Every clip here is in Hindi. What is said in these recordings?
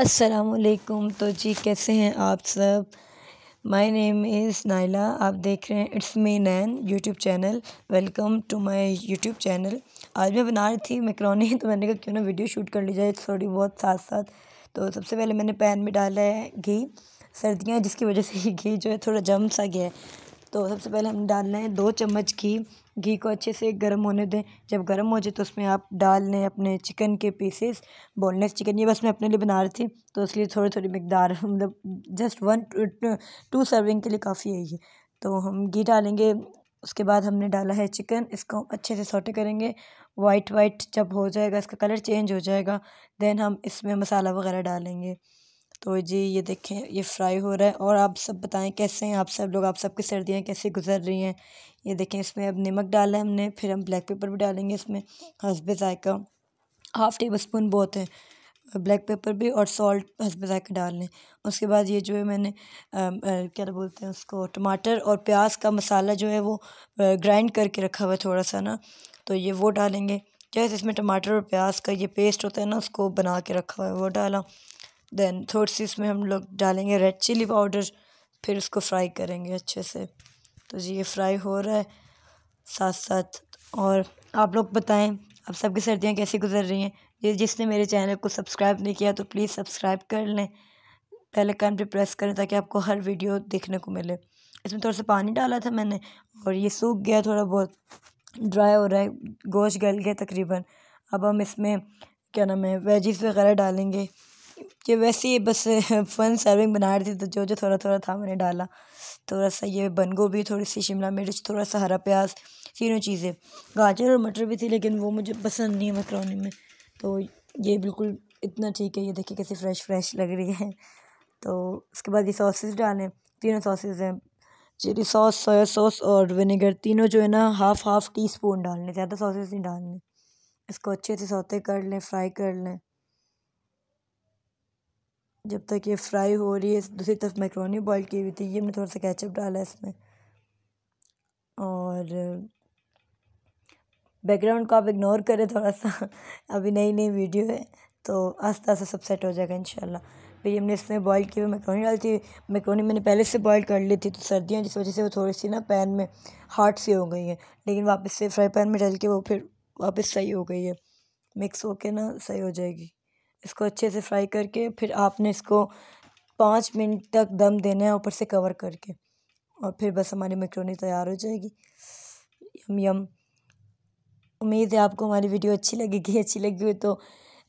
असलकुम तो जी कैसे हैं आप सब माई नेम इज़ नाइला आप देख रहे हैं इट्स मे नैन YouTube channel welcome to my YouTube channel आज मैं बना रही थी मैक्रोनी तो मैंने कहा क्यों ना वीडियो शूट कर ली जाए थोड़ी बहुत साथ साथ तो सबसे पहले मैंने पैन में डाला है घी सर्दियाँ जिसकी वजह से घी जो है थोड़ा जम सा गया है तो सबसे पहले हम डाल लें दो चम्मच घी घी को अच्छे से गर्म होने दें जब गर्म हो जाए तो उसमें आप डाल लें अपने चिकन के पीसेस बोनलेस चिकन ये बस मैं अपने लिए बना रही थी तो इसलिए थोड़ी थोड़ी मकदार मतलब जस्ट वन टू सर्विंग के लिए काफ़ी है ये तो हम घी डालेंगे उसके बाद हमने डाला है चिकन इसको अच्छे से सोटे करेंगे वाइट वाइट जब हो जाएगा इसका कलर चेंज हो जाएगा देन हम इसमें मसाला वगैरह डालेंगे तो जी ये देखें ये फ्राई हो रहा है और आप सब बताएं कैसे हैं आप सब लोग आप सबकी सर्दियाँ कैसे गुजर रही हैं ये देखें इसमें अब नमक डाला है हमने फिर हम ब्लैक पेपर भी डालेंगे इसमें हसब जायका हाफ़ टेबल स्पून बहुत है ब्लैक पेपर भी और सॉल्ट हसब जायका डाल लें उसके बाद ये जो है मैंने आ, आ, क्या बोलते हैं उसको टमाटर और प्याज का मसाला जो है वो ग्राइंड करके रखा हुआ है थोड़ा सा ना तो ये वो डालेंगे जैसे इसमें टमाटर और प्याज का ये पेस्ट होता है ना उसको बना के रखा हुआ है वो डाला देन थोड़ी सी इसमें हम लोग डालेंगे रेड चिली पाउडर फिर उसको फ्राई करेंगे अच्छे से तो जी ये फ्राई हो रहा है साथ साथ और आप लोग बताएं आप सबकी सर्दियाँ कैसी गुजर रही हैं ये जिसने मेरे चैनल को सब्सक्राइब नहीं किया तो प्लीज़ सब्सक्राइब कर लें पहले कान पर प्रेस करें ताकि आपको हर वीडियो देखने को मिले इसमें थोड़ा सा पानी डाला था मैंने और ये सूख गया थोड़ा बहुत ड्राई हो रहा है गोश गल गया तकरीबन अब हम इसमें क्या नाम है वेजिस वगैरह डालेंगे ये वैसे ही बस फन सर्विंग बना रही थी तो जो जो थोड़ा थोड़ा था मैंने डाला थोड़ा सा ये बंद गोभी थोड़ी सी शिमला मिर्च थोड़ा सा हरा प्याज तीनों चीज़ें गाजर और मटर भी थी लेकिन वो मुझे पसंद नहीं है मकरोनी में तो ये बिल्कुल इतना ठीक है ये देखिए कैसे फ्रेश फ्रेश लग रही है तो उसके बाद ये सॉसेस डालें तीनों सॉसेस हैं चिली सॉस सोया सॉस और विनेगर तीनों जो है ना हाफ़ हाफ़ टी स्पून डालने ज़्यादा सॉसेस नहीं डालने इसको अच्छे से सौते कर लें फ्राई कर लें जब तक ये फ्राई हो रही है दूसरी तरफ मैक्रोनी बॉईल की हुई थी ये हमने थोड़ा सा कैचअप डाला है इसमें और बैकग्राउंड को आप इग्नोर करें थोड़ा सा अभी नई नई वीडियो है तो आस्ता आस्ता सब सेट हो जाएगा इंशाल्लाह फिर हमने इसमें बॉईल की हुई मैक्रोनी डाली थी मैक्रोनी मैंने पहले से बॉईल कर ली थी तो सर्दियाँ जिस वजह से वो थोड़ी सी ना पैन में हार्ड सी हो गई है लेकिन वापस से फ्राई पैन में डाल के वो फिर वापस सही हो गई है मिक्स होके ना सही हो जाएगी इसको अच्छे से फ्राई करके फिर आपने इसको पाँच मिनट तक दम देना है ऊपर से कवर करके और फिर बस हमारी मैक्रोनी तैयार हो जाएगी यम यम उम्मीद है आपको हमारी वीडियो अच्छी लगेगी अच्छी लगी हुई तो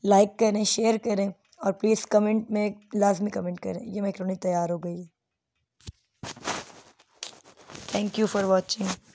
लाइक करें शेयर करें और प्लीज़ कमेंट में लाजमी कमेंट करें ये मैक्रोनी तैयार हो गई थैंक यू फॉर वॉचिंग